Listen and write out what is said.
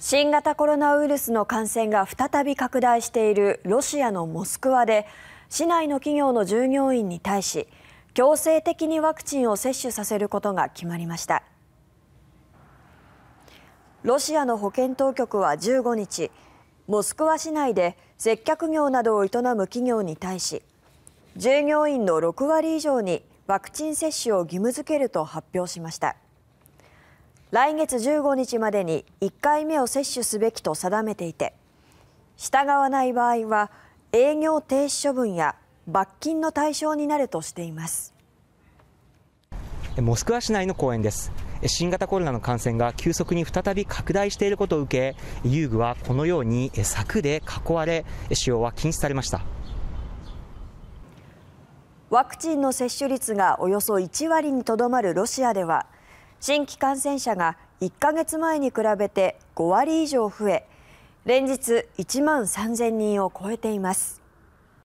新型コロナウイルスの感染が再び拡大しているロシアのモスクワで市内の企業の従業員に対し強制的にワクチンを接種させることが決まりましたロシアの保健当局は15日モスクワ市内で接客業などを営む企業に対し従業員の6割以上にワクチン接種を義務付けると発表しました。来月15日までに1回目を接種すべきと定めていて従わない場合は営業停止処分や罰金の対象になるとしていますモスクワ市内の公園です新型コロナの感染が急速に再び拡大していることを受け遊具はこのように柵で囲われ使用は禁止されましたワクチンの接種率がおよそ1割にとどまるロシアでは新規感染者が1か月前に比べて5割以上増え連日1万3000人を超えています。